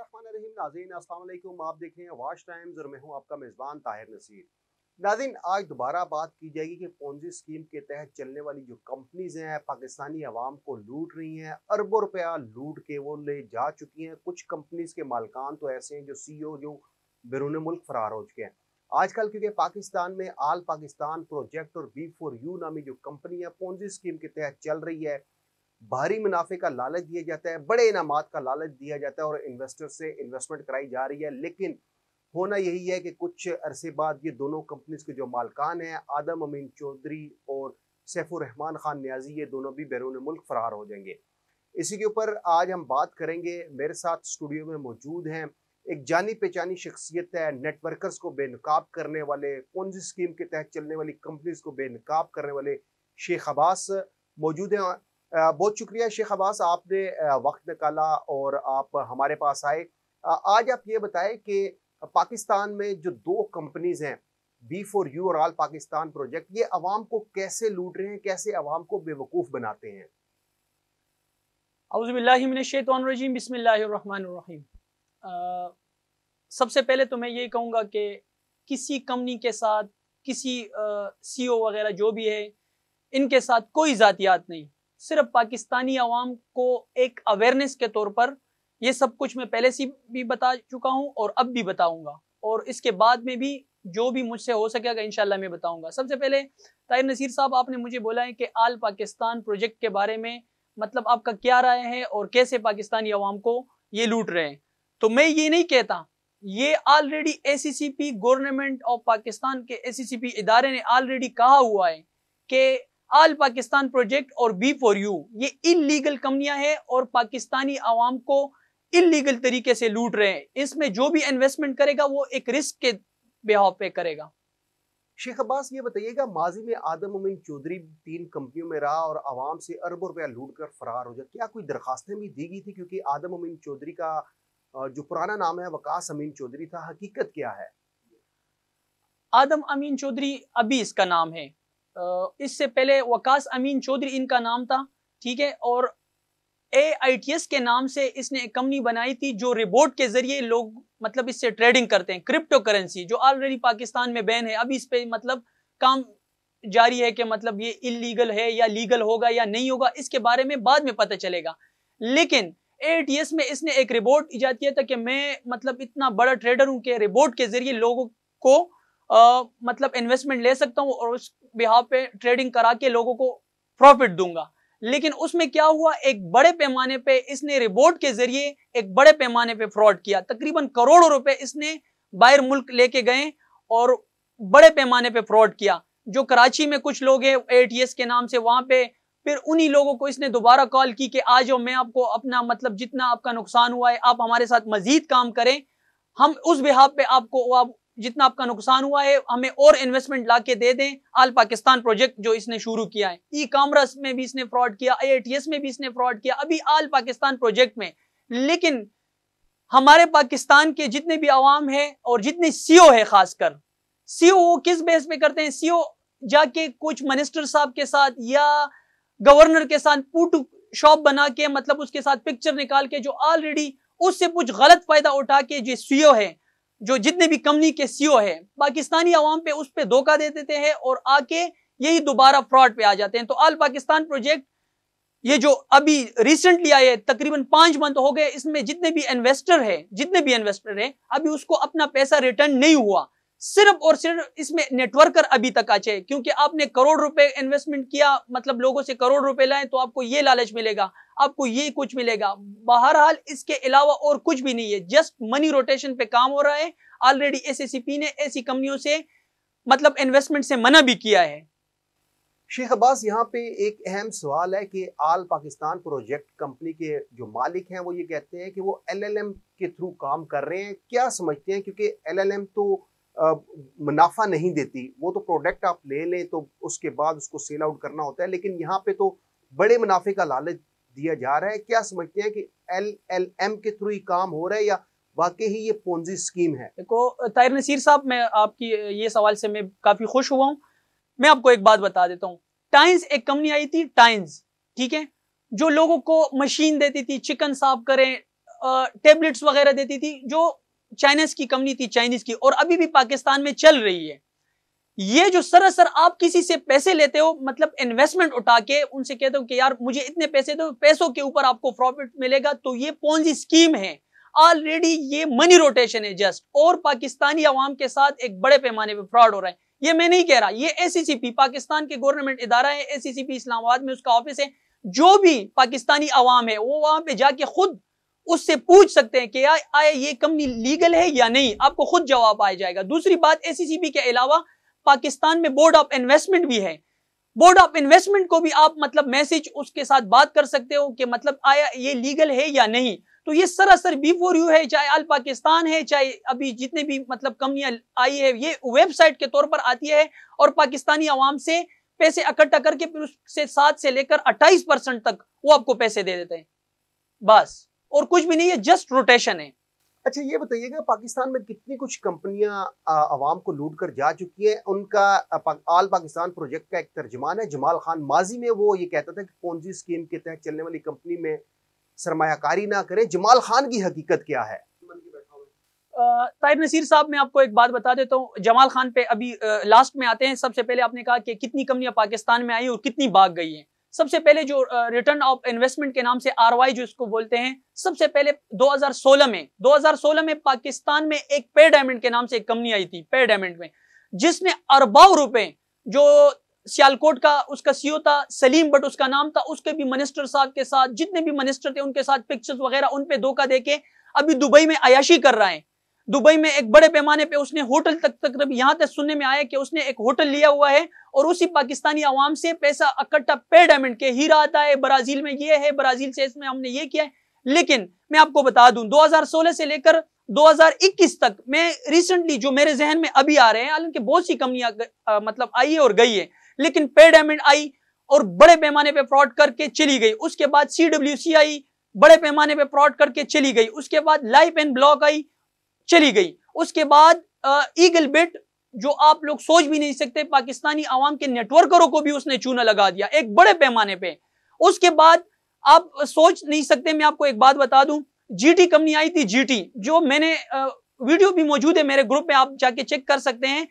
नाजीन आप देख रहे हैं वाश टाइम्स और मैं हूं आपका मेज़बान ताहिर नसीर नाजीन आज दोबारा बात की जाएगी कि पौजी स्कीम के तहत चलने वाली जो कंपनीज़ हैं पाकिस्तानी अवाम को लूट रही हैं अरबों रुपया लूट के वो ले जा चुकी हैं कुछ कंपनीज़ के मालकान तो ऐसे हैं जो सी ओ e जो बैरून मुल्क फरार हो चुके हैं आजकल क्योंकि पाकिस्तान में आल पाकिस्तान प्रोजेक्ट और बी फोर यू नामी जो कंपनी है पौजी स्कीम के तहत चल रही है भारी मुनाफे का लालच दिया जाता है बड़े इनाम का लालच दिया जाता है और इन्वेस्टर से इन्वेस्टमेंट कराई जा रही है लेकिन होना यही है कि कुछ अरसे बाद ये दोनों कंपनीज के जो मालकान हैं आदम अमीन चौधरी और सैफुररहमान खान न्याजी ये दोनों भी बैरून मुल्क फरार हो जाएंगे इसी के ऊपर आज हम बात करेंगे मेरे साथ स्टूडियो में मौजूद हैं एक जानी पहचानी शख्सियत है नेटवर्कर्स को बेनकाब करने वाले पोन्जी स्कीम के तहत चलने वाली कंपनीज को बेनकाब करने वाले शेख अब्बास मौजूद हैं बहुत शुक्रिया शेख अब्बास आपने वक्त निकाला और आप हमारे पास आए आज आप ये बताएं कि पाकिस्तान में जो दो कंपनीज हैं बी फॉर यू और आल पाकिस्तान प्रोजेक्ट ये अवाम को कैसे लूट रहे हैं कैसे अवाम को बेवकूफ़ बनाते हैं सबसे पहले तो मैं ये कहूँगा कि किसी कंपनी के साथ किसी सी ओ e वगैरह जो भी है इनके साथ कोई ज़ातियात नहीं सिर्फ पाकिस्तानी आवाम को एक अवेयरनेस के तौर पर ये सब कुछ मैं पहले से भी बता चुका हूँ और अब भी बताऊँगा और इसके बाद में भी जो भी मुझसे हो सकेगा इनशाला मैं बताऊँगा सबसे पहले ताहिर नसीर साहब आपने मुझे बोला है कि आल पाकिस्तान प्रोजेक्ट के बारे में मतलब आपका क्या राय है और कैसे पाकिस्तानी आवाम को ये लूट रहे हैं तो मैं ये नहीं कहता ये ऑलरेडी ए गवर्नमेंट ऑफ पाकिस्तान के ए इदारे ने ऑलरेडी कहा हुआ है कि आल पाकिस्तान प्रोजेक्ट और बी फॉर यू ये इलीगल कंपनियां हैं और पाकिस्तानी आवाम को इलीगल तरीके से लूट रहे हैं इसमें जो भी इन्वेस्टमेंट करेगा वो एक रिस्क के बेहाव पे करेगा शेख अब्बास ये बताइएगा माजी में आदम उमिन चौधरी तीन कंपनियों में रहा और आवाम से अरबों रुपया लूट कर फरार हो गया क्या कोई दरखास्तें भी दी गई थी क्योंकि आदम उमिन चौधरी का जो पुराना नाम है वकास अमीन चौधरी था हकीकत क्या है आदम अमीन चौधरी अभी इसका नाम है इससे पहले वकास अमीन चौधरी इनका नाम था ठीक है और ए आई टी एस के नाम से इसने एक कंपनी बनाई थी जो रिबोट के जरिए लोग मतलब इससे ट्रेडिंग करते हैं क्रिप्टो करेंसी जो ऑलरेडी पाकिस्तान में बैन है अभी इस पर मतलब काम जारी है कि मतलब ये इलीगल है या लीगल होगा या नहीं होगा इसके बारे में बाद में पता चलेगा लेकिन एस में इसने एक रिबोट ईजाद किया था कि मैं मतलब इतना बड़ा ट्रेडर हूं कि रिबोट के जरिए लोगों को आ, मतलब इन्वेस्टमेंट ले सकता हूँ और उस बिहार पे ट्रेडिंग करा के लोगों को प्रॉफिट दूंगा लेकिन उसमें क्या हुआ एक बड़े पैमाने पे इसने रिबोट के जरिए एक बड़े पैमाने पे फ्रॉड किया तकरीबन करोड़ों रुपए इसने बाहर मुल्क लेके गए और बड़े पैमाने पे फ्रॉड किया जो कराची में कुछ लोग हैं एटीएस के नाम से वहां पे फिर उन्हीं लोगों को इसने दोबारा कॉल की कि आ जाओ मैं आपको अपना मतलब जितना आपका नुकसान हुआ है आप हमारे साथ मजीद काम करें हम उस बिहाब पे आपको आप जितना आपका नुकसान हुआ है हमें और इन्वेस्टमेंट ला के दे दें आल पाकिस्तान प्रोजेक्ट जो इसने शुरू किया है ई कॉमर्स में भी इसने फ्रॉड किया आई में भी इसने फ्रॉड किया अभी आल पाकिस्तान प्रोजेक्ट में लेकिन हमारे पाकिस्तान के जितने भी आवाम है और जितने सीओ e है खासकर सीओ e वो किस बेस पे करते हैं सीओ e जाके कुछ मिनिस्टर साहब के साथ या गवर्नर के साथ पुट शॉप बना के मतलब उसके साथ पिक्चर निकाल के जो ऑलरेडी उससे कुछ गलत फायदा उठा के जो सीओ है जो जितने भी कंपनी के सीईओ e है पाकिस्तानी आवाम पे उस पर धोखा दे देते हैं और आके यही दोबारा फ्रॉड पे आ जाते हैं तो आल पाकिस्तान प्रोजेक्ट ये जो अभी रिसेंटली आए तकरीबन पांच मंथ हो गए इसमें जितने भी इन्वेस्टर है जितने भी इन्वेस्टर है अभी उसको अपना पैसा रिटर्न नहीं हुआ सिर्फ और सिर्फ इसमें नेटवर्कर अभी तक आचे क्योंकि आपने करोड़ रुपए इन्वेस्टमेंट किया मतलब लोगों से करोड़ रुपए लाए तो आपको ये लालच मिलेगा आपको ये कुछ मिलेगा बहरहाल इसके अलावा और कुछ भी नहीं है जस्ट मनी रोटेशन पे काम हो रहा है ऑलरेडी एस ने ऐसी कंपनियों से मतलब इन्वेस्टमेंट से मना भी किया है शेख अब्बास यहाँ पे एक अहम सवाल है कि आल पाकिस्तान प्रोजेक्ट कंपनी के जो मालिक हैं वो ये कहते हैं कि वो एलएलएम के थ्रू काम कर रहे हैं क्या समझते हैं क्योंकि एलएलएम तो मुनाफा नहीं देती वो तो प्रोडक्ट आप ले लें तो उसके बाद उसको सेल आउट करना होता है लेकिन यहाँ पे तो बड़े मुनाफे का लालच दिया जा रहा है क्या समझते हैं कि एल एल एम के थ्रू ही काम हो रहा है या वाकई ही ये पोंजी स्कीम है देखो तायर नसीर साहब मैं आपकी ये सवाल से मैं काफ़ी खुश हुआ हूँ मैं आपको एक बात बता देता हूँ टाइम्स एक कंपनी आई थी टाइम्स ठीक है जो लोगों को मशीन देती थी चिकन साफ करें टेबलेट्स वगैरह देती थी जो चाइनीज की कमी थी चाइनीज की और अभी भी पाकिस्तान में चल रही है ये जो सरासर आप किसी से पैसे लेते हो मतलब इन्वेस्टमेंट उठा के उनसे कहते हो कि यार मुझे इतने पैसे दो पैसों के ऊपर आपको प्रॉफिट मिलेगा तो ये पोन्जी स्कीम है ऑलरेडी ये मनी रोटेशन है जस्ट और पाकिस्तानी अवाम के साथ एक बड़े पैमाने पर फ्रॉड हो रहा है ये मैं नहीं कह रहा ये एसीसीपी पाकिस्तान के गवर्नमेंट इदारा है एसीसीपी इस्लामाबाद में उसका ऑफिस है जो भी पाकिस्तानी अवाम है वो वहां पे जाके खुद उससे पूछ सकते हैं कि आया ये कंपनी लीगल है या नहीं आपको खुद जवाब आ जाएगा दूसरी बात ए के अलावा पाकिस्तान में बोर्ड ऑफ इन्वेस्टमेंट भी है बोर्ड ऑफ इन्वेस्टमेंट को भी आप मतलब मैसेज उसके साथ बात कर सकते हो कि मतलब आया ये लीगल है या नहीं तो ये सरासर बी फोर यू है चाहे अल पाकिस्तान है चाहे अभी जितने भी मतलब कंपनियां आई है ये वेबसाइट के तौर पर आती है और पाकिस्तानी आवाम से पैसे इकट्ठा करके फिर उससे सात से लेकर अट्ठाईस परसेंट तक वो आपको पैसे दे देते हैं बस और कुछ भी नहीं है जस्ट रोटेशन है अच्छा ये बताइएगा पाकिस्तान में कितनी कुछ कंपनियां आवाम को लूट कर जा चुकी हैं उनका पा, आल पाकिस्तान प्रोजेक्ट का एक तर्जमान है जमाल खान माजी में वो ये कहता था कि पोन्जी स्कीम के तहत चलने वाली कंपनी में सरमाकारी ना करें जमाल खान की हकीकत क्या है ताहिर नसीर साहब मैं आपको एक बात बता देता हूँ जमाल खान पे अभी लास्ट में आते हैं सबसे पहले आपने कहा कि कितनी कंपनियां पाकिस्तान में आई और कितनी भाग गई हैं सबसे पहले जो रिटर्न ऑफ इन्वेस्टमेंट के नाम से वाई जो इसको बोलते हैं सबसे पहले 2016 में 2016 में पाकिस्तान में एक पे डायमंड के नाम से एक कंपनी आई थी पे डायमंड में जिसने अरबाव रुपए जो सियालकोट का उसका सीओ e था सलीम बट उसका नाम था उसके भी मिनिस्टर साहब के साथ जितने भी मिनिस्टर थे उनके साथ पिक्चर्स वगैरह उन पे धोखा देके अभी दुबई में अयाशी कर रहा है दुबई में एक बड़े पैमाने पे उसने होटल तक तक यहाँ तक सुनने में आया कि उसने एक होटल लिया हुआ है और उसी पाकिस्तानी आवाम से पैसा इकट्ठा पे डायमंड के हीरा आता है ब्राज़ील में ये है ब्राज़ील से इसमें हमने ये किया है लेकिन मैं आपको बता दूं 2016 से लेकर 2021 तक मैं रिसेंटली जो मेरे जहन में अभी आ रहे हैं हालांकि बहुत सी कंपनियां मतलब आई है और गई है लेकिन पे डायमंड आई और बड़े पैमाने पर फ्रॉड करके चली गई उसके बाद सी आई बड़े पैमाने पर फ्रॉड करके चली गई उसके बाद लाइफ एंड ब्लॉक आई चली गई उसके बाद ईगल बेट जो आप लोग सोच भी नहीं सकते पाकिस्तानी आवाम के नेटवर्करों को भी उसने चूना लगा दिया एक बड़े पैमाने पे उसके बाद आप सोच नहीं सकते मैं आपको एक बात बता दूं जीटी कंपनी आई थी जीटी जो मैंने वीडियो भी मौजूद है मेरे ग्रुप में आप जाके चेक कर सकते हैं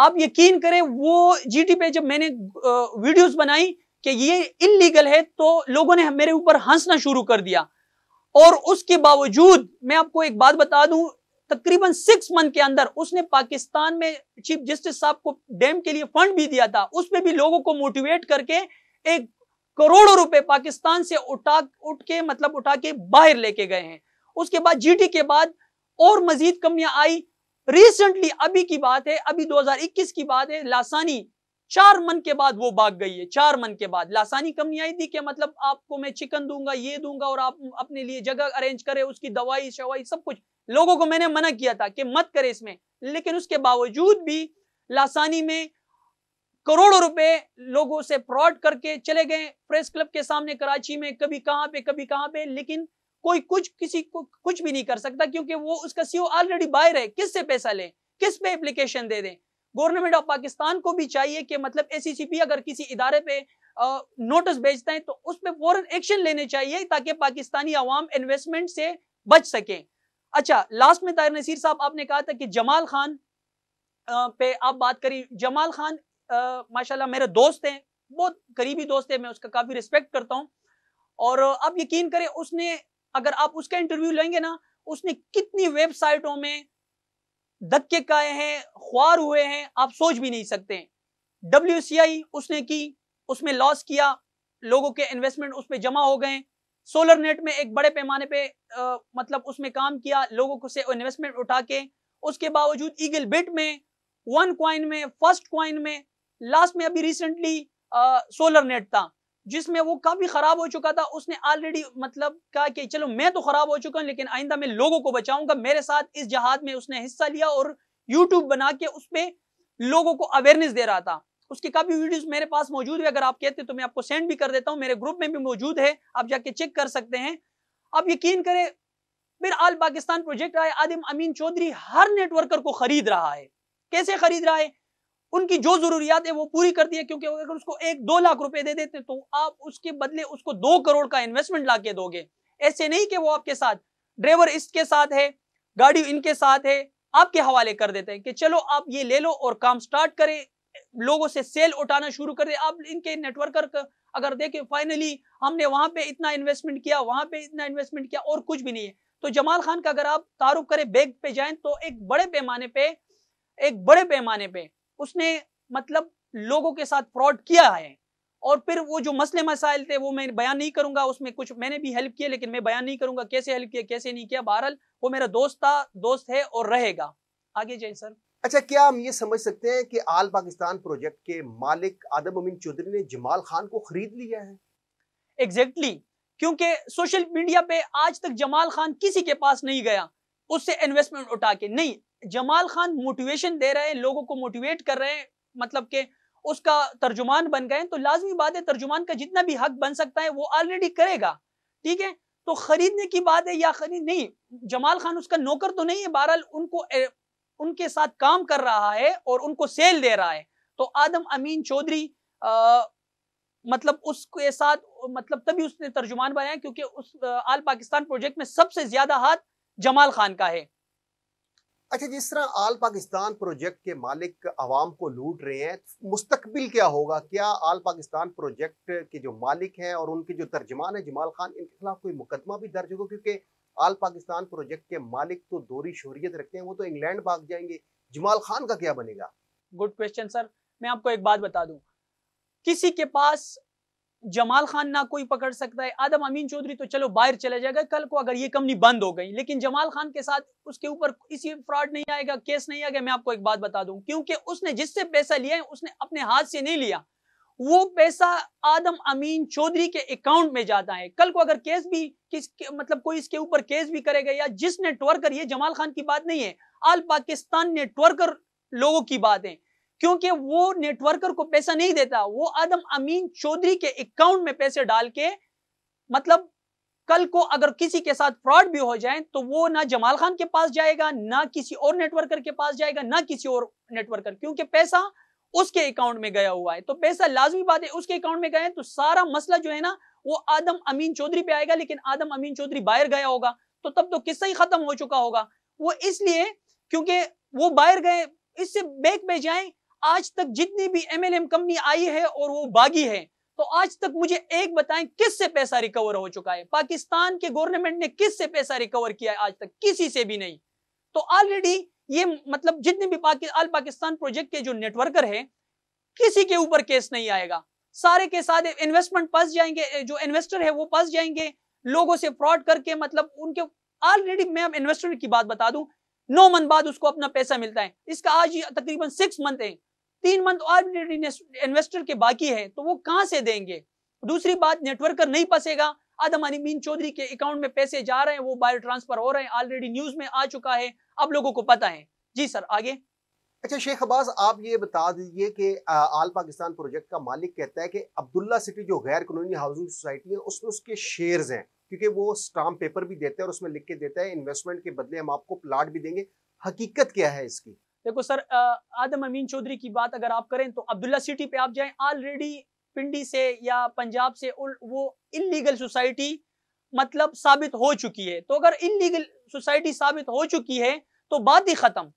आप यकीन करें वो जीटी पे जब मैंने वीडियोस बनाई कि ये इलीगल है तो लोगों ने मेरे ऊपर हंसना शुरू कर दिया और उसके बावजूद मैं आपको एक बात बता दूं तकरीबन सिक्स मंथ के अंदर उसने पाकिस्तान में चीफ जस्टिस साहब को डैम के लिए फंड भी दिया था उसमें भी लोगों को मोटिवेट करके एक करोड़ों रुपए पाकिस्तान से उठा उठ के मतलब उठा के बाहर लेके गए हैं उसके बाद जीटी के बाद और मजीद कमियां आई रिसेंटली अभी की बात है अभी 2021 की बात है लासानी चार मन के बाद वो भाग गई है चार मन के बाद लासानी आई थी कि मतलब आपको मैं चिकन दूंगा ये दूंगा और आप अपने लिए जगह अरेंज करे उसकी दवाई शवाई सब कुछ लोगों को मैंने मना किया था कि मत करे इसमें लेकिन उसके बावजूद भी लासानी में करोड़ों रुपए लोगों से फ्रॉड करके चले गए प्रेस क्लब के सामने कराची में कभी कहाँ पे कभी कहाँ पे लेकिन कोई कुछ किसी को कुछ भी नहीं कर सकता क्योंकि वो उसका सीओ ऑलरेडी बाहर है किससे पैसा लें किस पे एप्लीकेशन दे दें गवर्नमेंट ऑफ पाकिस्तान को भी चाहिए कि मतलब ए अगर किसी इदारे पे नोटिस भेजते हैं तो उस पर फौरन एक्शन लेने चाहिए ताकि पाकिस्तानी अवाम इन्वेस्टमेंट से बच सकें अच्छा लास्ट में ताहिर नसीर साहब आपने कहा था कि जमाल खान पे आप बात करी जमाल खान माशाल्लाह मेरे दोस्त हैं बहुत करीबी दोस्त है मैं उसका काफ़ी रिस्पेक्ट करता हूँ और आप यकीन करें उसने अगर आप उसका इंटरव्यू लेंगे ना उसने कितनी वेबसाइटों में धक्के काए हैं ख्वार हुए हैं आप सोच भी नहीं सकते डब्ल्यू उसने की उसमें लॉस किया लोगों के इन्वेस्टमेंट उस पर जमा हो गए सोलर नेट में एक बड़े पैमाने पे आ, मतलब उसमें काम किया लोगों को से इन्वेस्टमेंट उठा के उसके बावजूद ईगल बिट में वन क्वाइन में फर्स्ट क्वाइन में लास्ट में अभी रिसेंटली सोलर नेट था जिसमें वो काफी खराब हो चुका था उसने ऑलरेडी मतलब कहा कि चलो मैं तो खराब हो चुका हूँ लेकिन आइंदा मैं लोगों को बचाऊंगा मेरे साथ इस जहाज में उसने हिस्सा लिया और यूट्यूब बना के उस पर लोगों को अवेयरनेस दे रहा था उसकी काफी वीडियोस मेरे पास मौजूद है अगर आप कहते तो मैं आपको सेंड भी कर देता हूँ मेरे ग्रुप में भी मौजूद है आप जाके चेक कर सकते हैं आप यकीन करें फिर आल पाकिस्तान प्रोजेक्ट आए आदिम अमीन चौधरी हर नेटवर्कर को खरीद रहा है कैसे खरीद रहा है उनकी जो जरूरियात है वो पूरी करती है क्योंकि अगर उसको एक दो लाख रुपए दे देते तो आप उसके बदले उसको दो करोड़ का इन्वेस्टमेंट ला के दोगे ऐसे नहीं कि वो आपके साथ ड्राइवर इसके साथ है गाड़ी इनके साथ है आपके हवाले कर देते हैं कि चलो आप ये ले लो और काम स्टार्ट करें लोगों से सेल उठाना शुरू कर दे आप इनके नेटवर्कर अगर देखें फाइनली हमने वहां पे इतना इन्वेस्टमेंट किया वहां पे इतना इन्वेस्टमेंट किया और कुछ भी नहीं है तो जमाल खान का अगर आप तारुफ करें बैग पे जाए तो एक बड़े पैमाने पे एक बड़े पैमाने पे उसने मतलब लोगों के साथ फ्रॉड किया है और फिर वो जो मसले मसाइल थे वो मैं बयान नहीं करूंगा उसमें कुछ मैंने भी हेल्प किया लेकिन मैं बयान नहीं करूंगा कैसे हेल्प किया कैसे नहीं किया बहरहाल वो मेरा दोस्त था दोस्त है और रहेगा आगे जाए सर अच्छा क्या हम ये समझ सकते हैं कि आल पाकिस्तान प्रोजेक्ट के मालिक आदम अमीन चौधरी ने जमाल खान को खरीद लिया है एग्जैक्टली exactly. क्योंकि सोशल मीडिया पे आज तक जमाल खान किसी के पास नहीं गया उससे इन्वेस्टमेंट उठा के नहीं जमाल खान मोटिवेशन दे रहे हैं लोगों को मोटिवेट कर रहे हैं मतलब के उसका तर्जुमान बन गए तो लाजमी बात है तर्जुमान का जितना भी हक बन सकता है वो ऑलरेडी करेगा ठीक है तो खरीदने की बात है या खरीद नहीं जमाल खान उसका नौकर तो नहीं है बहरहाल उनको ए, उनके साथ काम कर रहा है और उनको सेल दे रहा है तो आदम अमीन चौधरी मतलब उसके साथ मतलब तभी उसने तर्जुमान बनाया क्योंकि उस आल पाकिस्तान प्रोजेक्ट में सबसे ज्यादा हाथ जमाल खान का है अच्छा जिस तरह आल पाकिस्तान प्रोजेक्ट के मालिक आवाम को लूट रहे हैं मुस्तकबिल क्या होगा क्या आल पाकिस्तान प्रोजेक्ट के जो मालिक हैं और उनके जो तर्जमान है जमाल खान इनके खिलाफ कोई मुकदमा भी दर्ज होगा क्योंकि आल पाकिस्तान प्रोजेक्ट के मालिक तो दोरी शहरीत रखते हैं वो तो इंग्लैंड भाग जाएंगे जमाल खान का क्या बनेगा गुड क्वेश्चन सर मैं आपको एक बात बता दूँ किसी के पास जमाल खान ना कोई पकड़ सकता है आदम अमीन चौधरी तो चलो बाहर चला जाएगा कल को अगर ये कंपनी बंद हो गई लेकिन जमाल खान के साथ उसके ऊपर इसी फ्रॉड नहीं आएगा केस नहीं आएगा मैं आपको एक बात बता दूं क्योंकि उसने जिससे पैसा लिया है उसने अपने हाथ से नहीं लिया वो पैसा आदम अमीन चौधरी के अकाउंट में जाता है कल को अगर केस भी किस के, मतलब कोई इसके ऊपर केस भी करेगा या जिस नेटवर्कर ये जमाल खान की बात नहीं है आल पाकिस्तान नेटवर्कर लोगों की बात है क्योंकि वो नेटवर्कर को पैसा नहीं देता वो आदम अमीन चौधरी के अकाउंट में पैसे डाल के मतलब कल को अगर किसी के साथ फ्रॉड भी हो जाए तो वो ना जमाल खान के पास जाएगा ना किसी और नेटवर्कर के पास जाएगा ना किसी और नेटवर्कर क्योंकि पैसा उसके अकाउंट में गया हुआ है तो पैसा लाजमी बात है उसके अकाउंट में गए तो सारा मसला जो है ना वो आदम अमीन चौधरी पे आएगा लेकिन आदम अमीन चौधरी बाहर गया होगा तो तब तो किस्सा ही खत्म हो चुका होगा वो इसलिए क्योंकि वो बाहर गए इससे बैक पे जाए आज तक जितनी भी एमएलएम कंपनी आई है और वो बागी है तो आज तक मुझे एक बताएं किससे पैसा रिकवर हो चुका है पाकिस्तान के गवर्नमेंट ने किससे पैसा रिकवर किया है आज तक किसी से भी नहीं तो ऑलरेडी ये मतलब जितने भी पाकि, आल पाकिस्तान प्रोजेक्ट के जो नेटवर्कर हैं किसी के ऊपर केस नहीं आएगा सारे के सारे इन्वेस्टमेंट फंस जाएंगे जो इन्वेस्टर है वो फंस जाएंगे लोगों से फ्रॉड करके मतलब उनके ऑलरेडी मैं इन्वेस्टर की बात बता दू नौ मंथ बाद उसको अपना पैसा मिलता है इसका आज तकरीबन सिक्स मंथ है तीन मंथ और इन्वेस्टर के बाकी है तो वो कहां से देंगे दूसरी बात नेटवर्कर नहीं फंसेगा आदमानी मीन चौधरी के अकाउंट में पैसे जा रहे हैं वो बायो ट्रांसफर हो रहे हैं ऑलरेडी न्यूज में आ चुका है अब लोगों को पता है जी सर आगे अच्छा शेख अब्बास आप ये बता दीजिए कि आल पाकिस्तान प्रोजेक्ट का मालिक कहता है कि अब्दुल्ला सिटी जो गैर कानूनी हाउसिंग सोसाइटी है उसमें उसके शेयर्स हैं क्योंकि वो स्टाम्प पेपर भी देता है और उसमें लिख के देता है इन्वेस्टमेंट के बदले हम आपको प्लाट भी देंगे हकीकत क्या है इसकी देखो सर आदम अमीन चौधरी की बात अगर आप करें तो अब्दुल्ला सिटी पे आप जाएं ऑलरेडी पिंडी से या पंजाब से वो इलीगल सोसाइटी मतलब साबित हो चुकी है तो अगर इलीगल सोसाइटी साबित हो चुकी है तो बात ही खत्म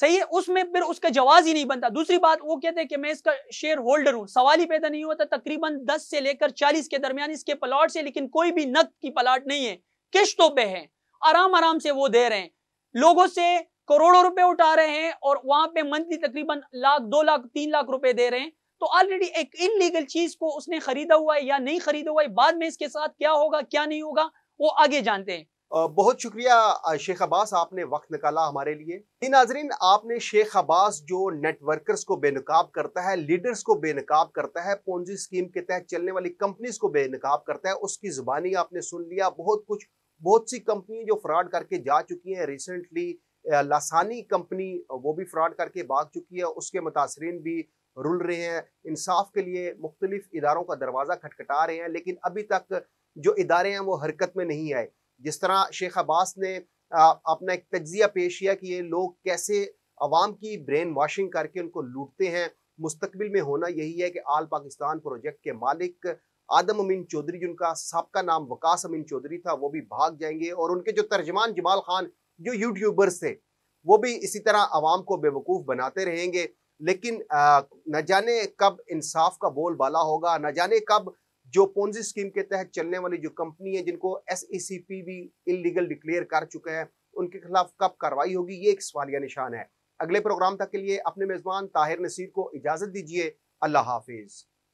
सही है उसमें फिर उसका जवाब ही नहीं बनता दूसरी बात वो कहते हैं कि मैं इसका शेयर होल्डर हूं सवाल ही पैदा नहीं होता तकरीबन 10 से लेकर 40 के दरमियान इसके प्लाट से लेकिन कोई भी नकद की प्लाट नहीं है किश्तों पे है आराम आराम से वो दे रहे हैं लोगों से करोड़ों रुपए उठा रहे हैं और वहां पे मंथली तकरीबन लाख दो लाख तीन लाख रुपए दे रहे हैं तो ऑलरेडी एक इनलीगल चीज को उसने खरीदा हुआ है या नहीं खरीदा हुआ है बाद में इसके साथ क्या होगा क्या नहीं होगा वो आगे जानते हैं बहुत शुक्रिया शेख अब्बास आपने वक्त निकाला हमारे लिए नाजरीन आपने शेख अब्बास जो नेटवर्कर्स को बेनकाब करता है लीडर्स को बेनकाब करता है पोंजी स्कीम के तहत चलने वाली कंपनीज को बेनकाब करता है उसकी ज़ुबानी आपने सुन लिया बहुत कुछ बहुत सी कंपनी जो फ्रॉड करके जा चुकी हैं रिसेंटली लासानी कंपनी वो भी फ्रॉड करके भाग चुकी है उसके मुतासरी भी रुल रहे हैं इंसाफ के लिए मुख्तलिफ इदारों का दरवाज़ा खटखटा रहे हैं लेकिन अभी तक जो इदारे हैं वो हरकत में नहीं आए जिस तरह शेख अब्बास ने अपना एक तजिया पेश किया कि ये लोग कैसे अवाम की ब्रेन वॉशिंग करके उनको लूटते हैं मुस्तबिल में होना यही है कि आल पाकिस्तान प्रोजेक्ट के मालिक आदम अमीन चौधरी जिनका सबका नाम वकास अमीन चौधरी था वो भी भाग जाएंगे और उनके जो तर्जमान जमाल खान जो यूट्यूबर्स थे वो भी इसी तरह आवाम को बेवकूफ़ बनाते रहेंगे लेकिन न जाने कब इंसाफ का बोल बाला होगा न जाने कब जो पोन्जी स्कीम के तहत चलने वाली जो कंपनी है जिनको एस ई सी पी भी इलीगल डिक्लेयर कर चुके हैं उनके खिलाफ कब कार्रवाई होगी ये एक सवालिया निशान है अगले प्रोग्राम तक के लिए अपने मेज़बान ताहिर नसीर को इजाज़त दीजिए अल्लाह हाफिज़